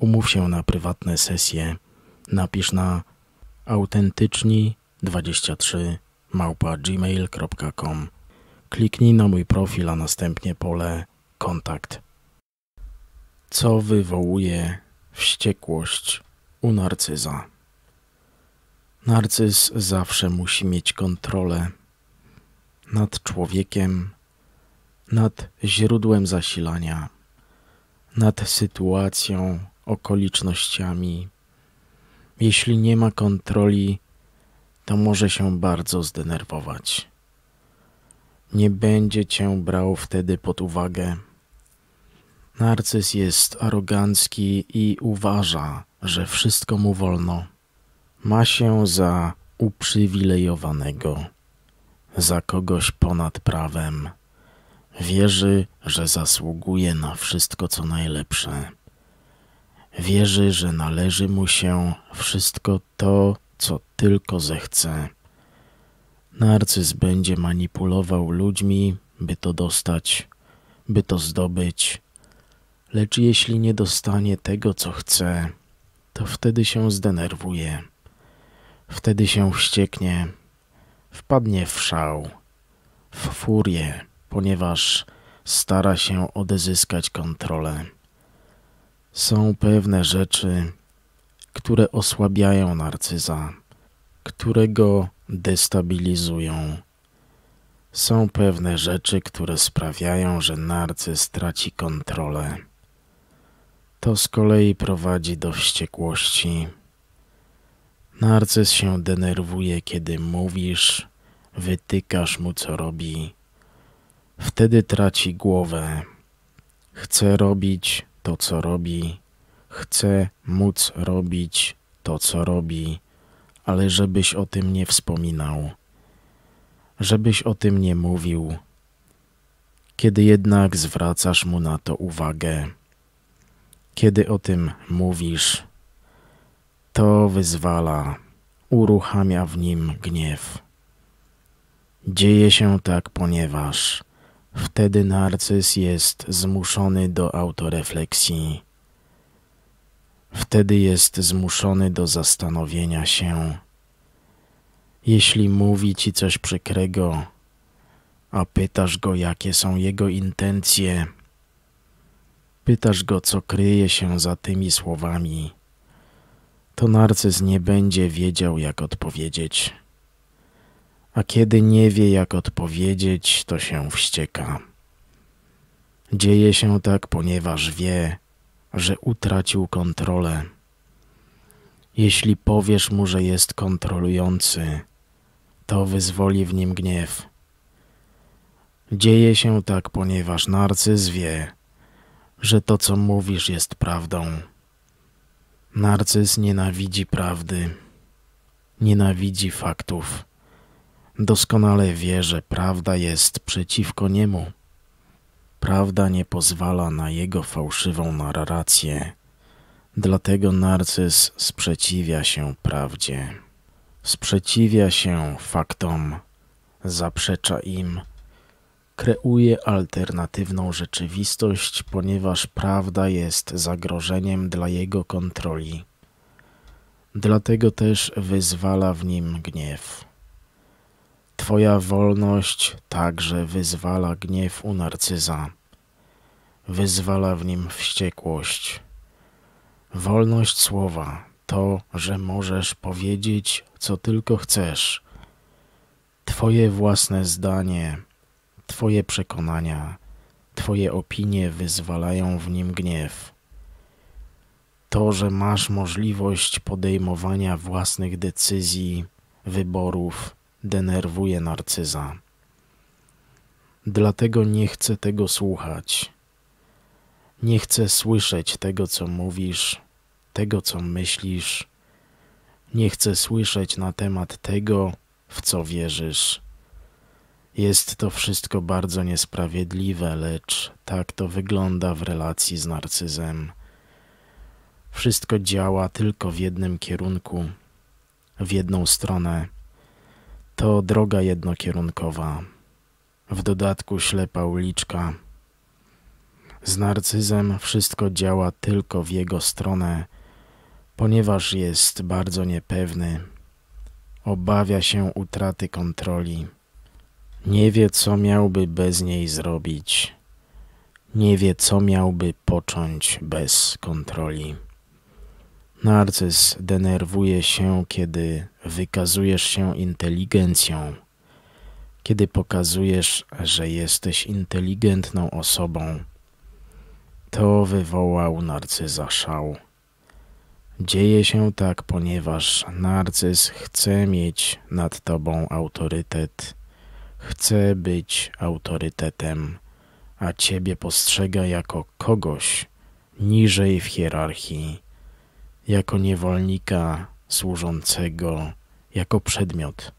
Umów się na prywatne sesje. Napisz na autentyczni23 małpa.gmail.com. Kliknij na mój profil, a następnie pole kontakt. Co wywołuje wściekłość u narcyza? Narcyz zawsze musi mieć kontrolę nad człowiekiem, nad źródłem zasilania, nad sytuacją, okolicznościami. Jeśli nie ma kontroli, to może się bardzo zdenerwować. Nie będzie cię brał wtedy pod uwagę. Narcyz jest arogancki i uważa, że wszystko mu wolno. Ma się za uprzywilejowanego, za kogoś ponad prawem. Wierzy, że zasługuje na wszystko co najlepsze. Wierzy, że należy mu się wszystko to, co tylko zechce. Narcyz będzie manipulował ludźmi, by to dostać, by to zdobyć. Lecz jeśli nie dostanie tego, co chce, to wtedy się zdenerwuje. Wtedy się wścieknie, wpadnie w szał, w furię, ponieważ stara się odezyskać kontrolę. Są pewne rzeczy, które osłabiają narcyza, które go destabilizują. Są pewne rzeczy, które sprawiają, że narcyz traci kontrolę. To z kolei prowadzi do wściekłości. Narcyz się denerwuje, kiedy mówisz, wytykasz mu co robi. Wtedy traci głowę. Chce robić, to, co robi, chce móc robić to, co robi, ale żebyś o tym nie wspominał, żebyś o tym nie mówił. Kiedy jednak zwracasz mu na to uwagę, kiedy o tym mówisz, to wyzwala, uruchamia w nim gniew. Dzieje się tak, ponieważ Wtedy narcyz jest zmuszony do autorefleksji. Wtedy jest zmuszony do zastanowienia się. Jeśli mówi ci coś przykrego, a pytasz go, jakie są jego intencje, pytasz go, co kryje się za tymi słowami, to narcyz nie będzie wiedział, jak odpowiedzieć a kiedy nie wie, jak odpowiedzieć, to się wścieka. Dzieje się tak, ponieważ wie, że utracił kontrolę. Jeśli powiesz mu, że jest kontrolujący, to wyzwoli w nim gniew. Dzieje się tak, ponieważ narcyz wie, że to, co mówisz, jest prawdą. Narcyz nienawidzi prawdy, nienawidzi faktów doskonale wie, że prawda jest przeciwko niemu. Prawda nie pozwala na jego fałszywą narrację. Dlatego narcyz sprzeciwia się prawdzie. Sprzeciwia się faktom, zaprzecza im, kreuje alternatywną rzeczywistość, ponieważ prawda jest zagrożeniem dla jego kontroli. Dlatego też wyzwala w nim gniew. Twoja wolność także wyzwala gniew u narcyza, wyzwala w nim wściekłość. Wolność słowa to, że możesz powiedzieć, co tylko chcesz. Twoje własne zdanie, Twoje przekonania, Twoje opinie wyzwalają w nim gniew. To, że masz możliwość podejmowania własnych decyzji, wyborów, denerwuje narcyza. Dlatego nie chcę tego słuchać. Nie chcę słyszeć tego, co mówisz, tego, co myślisz. Nie chcę słyszeć na temat tego, w co wierzysz. Jest to wszystko bardzo niesprawiedliwe, lecz tak to wygląda w relacji z narcyzem. Wszystko działa tylko w jednym kierunku, w jedną stronę. To droga jednokierunkowa. W dodatku ślepa uliczka. Z narcyzem wszystko działa tylko w jego stronę, ponieważ jest bardzo niepewny. Obawia się utraty kontroli. Nie wie, co miałby bez niej zrobić. Nie wie, co miałby począć bez kontroli. Narcyz denerwuje się, kiedy wykazujesz się inteligencją, kiedy pokazujesz, że jesteś inteligentną osobą. To wywołał narcyza szał. Dzieje się tak, ponieważ narcyz chce mieć nad tobą autorytet, chce być autorytetem, a ciebie postrzega jako kogoś niżej w hierarchii jako niewolnika służącego, jako przedmiot.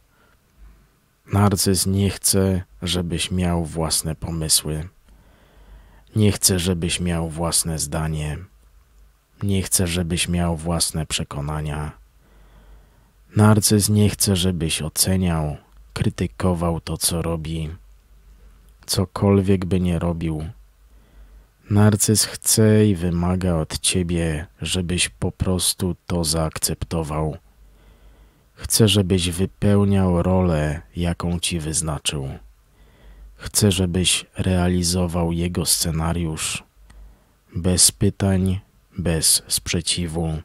Narcyz nie chce, żebyś miał własne pomysły. Nie chce, żebyś miał własne zdanie. Nie chce, żebyś miał własne przekonania. Narcyz nie chce, żebyś oceniał, krytykował to, co robi. Cokolwiek by nie robił, Narcyz chce i wymaga od ciebie, żebyś po prostu to zaakceptował. Chce, żebyś wypełniał rolę, jaką ci wyznaczył. Chce, żebyś realizował jego scenariusz bez pytań, bez sprzeciwu.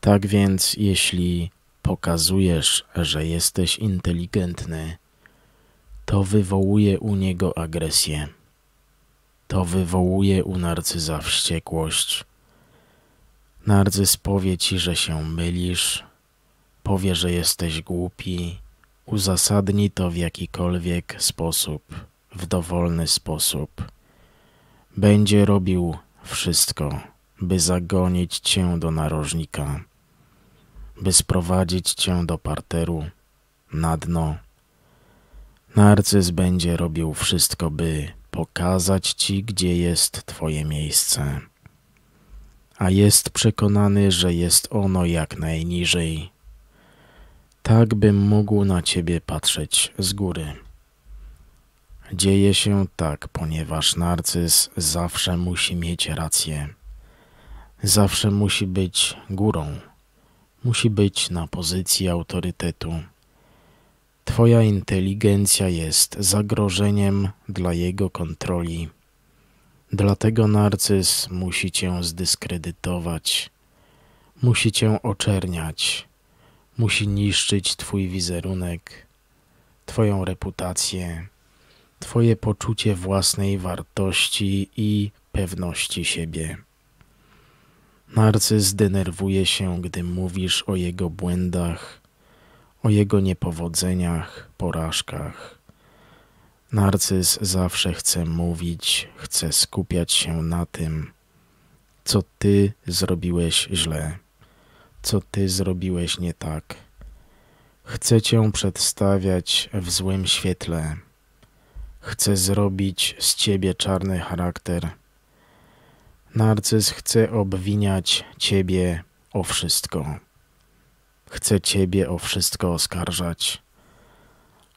Tak więc, jeśli pokazujesz, że jesteś inteligentny, to wywołuje u niego agresję. To wywołuje u narcyza wściekłość. Narcyz powie ci, że się mylisz, powie, że jesteś głupi, uzasadni to w jakikolwiek sposób, w dowolny sposób. Będzie robił wszystko, by zagonić cię do narożnika, by sprowadzić cię do parteru, na dno. Narcyz będzie robił wszystko, by pokazać ci, gdzie jest twoje miejsce. A jest przekonany, że jest ono jak najniżej. Tak bym mógł na ciebie patrzeć z góry. Dzieje się tak, ponieważ narcyz zawsze musi mieć rację. Zawsze musi być górą. Musi być na pozycji autorytetu Twoja inteligencja jest zagrożeniem dla jego kontroli. Dlatego narcyz musi cię zdyskredytować, musi cię oczerniać, musi niszczyć twój wizerunek, twoją reputację, twoje poczucie własnej wartości i pewności siebie. Narcyz denerwuje się, gdy mówisz o jego błędach o jego niepowodzeniach, porażkach. Narcyz zawsze chce mówić, chce skupiać się na tym, co ty zrobiłeś źle, co ty zrobiłeś nie tak. Chce cię przedstawiać w złym świetle. Chce zrobić z ciebie czarny charakter. Narcyz chce obwiniać ciebie o wszystko chce ciebie o wszystko oskarżać.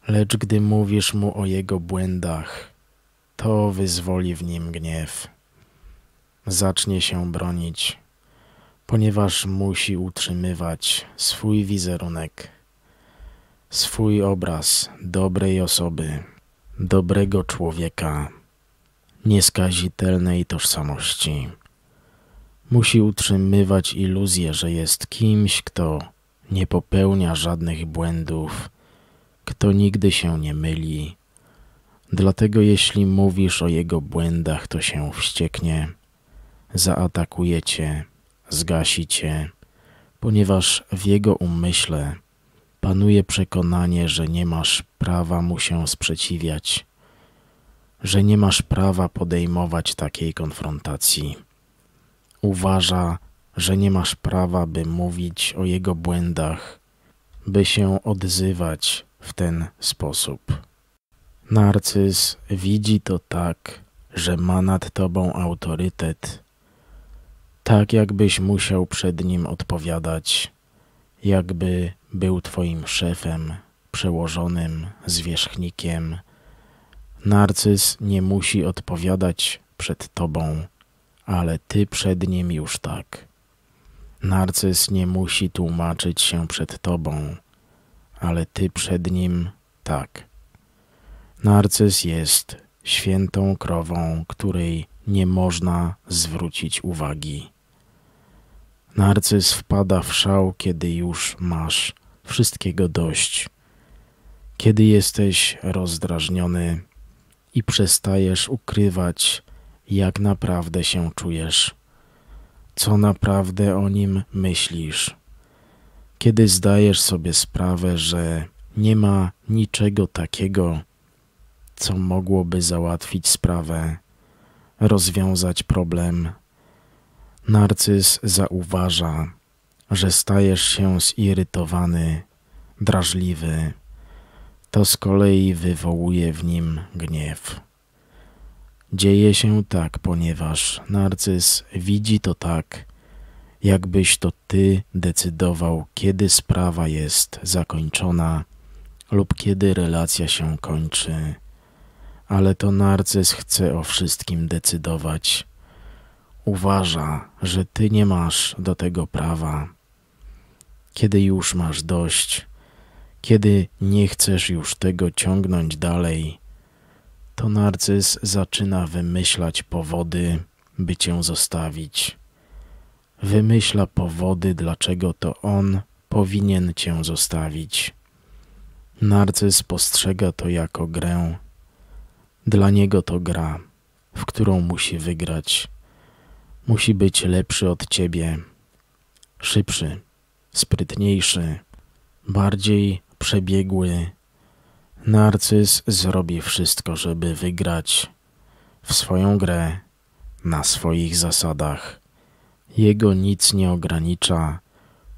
Lecz gdy mówisz mu o jego błędach, to wyzwoli w nim gniew. Zacznie się bronić, ponieważ musi utrzymywać swój wizerunek, swój obraz dobrej osoby, dobrego człowieka, nieskazitelnej tożsamości. Musi utrzymywać iluzję, że jest kimś, kto nie popełnia żadnych błędów, kto nigdy się nie myli. Dlatego jeśli mówisz o jego błędach, to się wścieknie, zaatakuje cię, zgasi cię, ponieważ w jego umyśle panuje przekonanie, że nie masz prawa mu się sprzeciwiać, że nie masz prawa podejmować takiej konfrontacji. Uważa, że nie masz prawa, by mówić o jego błędach, by się odzywać w ten sposób. Narcyz widzi to tak, że ma nad tobą autorytet, tak jakbyś musiał przed nim odpowiadać, jakby był twoim szefem, przełożonym, zwierzchnikiem. Narcyz nie musi odpowiadać przed tobą, ale ty przed nim już tak. Narcyz nie musi tłumaczyć się przed tobą, ale ty przed nim tak. Narcyz jest świętą krową, której nie można zwrócić uwagi. Narcyz wpada w szał, kiedy już masz wszystkiego dość, kiedy jesteś rozdrażniony i przestajesz ukrywać, jak naprawdę się czujesz co naprawdę o nim myślisz. Kiedy zdajesz sobie sprawę, że nie ma niczego takiego, co mogłoby załatwić sprawę, rozwiązać problem. Narcyz zauważa, że stajesz się zirytowany, drażliwy. To z kolei wywołuje w nim gniew. Dzieje się tak, ponieważ narcyz widzi to tak, jakbyś to ty decydował, kiedy sprawa jest zakończona lub kiedy relacja się kończy. Ale to narcyz chce o wszystkim decydować. Uważa, że ty nie masz do tego prawa. Kiedy już masz dość, kiedy nie chcesz już tego ciągnąć dalej, to narcyz zaczyna wymyślać powody, by cię zostawić. Wymyśla powody, dlaczego to on powinien cię zostawić. Narcyz postrzega to jako grę. Dla niego to gra, w którą musi wygrać. Musi być lepszy od ciebie, szybszy, sprytniejszy, bardziej przebiegły, Narcyz zrobi wszystko, żeby wygrać w swoją grę, na swoich zasadach. Jego nic nie ogranicza,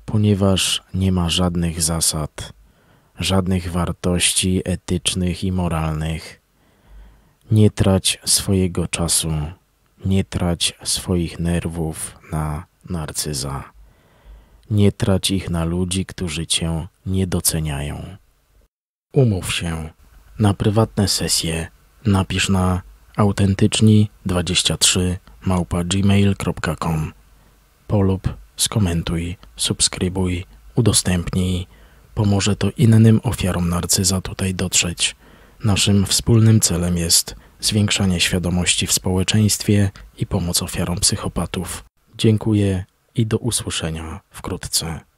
ponieważ nie ma żadnych zasad, żadnych wartości etycznych i moralnych. Nie trać swojego czasu, nie trać swoich nerwów na narcyza. Nie trać ich na ludzi, którzy cię nie doceniają. Umów się na prywatne sesje. Napisz na autentyczni23 małpa.gmail.com. Polub, skomentuj, subskrybuj, udostępnij. Pomoże to innym ofiarom narcyza tutaj dotrzeć. Naszym wspólnym celem jest zwiększanie świadomości w społeczeństwie i pomoc ofiarom psychopatów. Dziękuję i do usłyszenia wkrótce.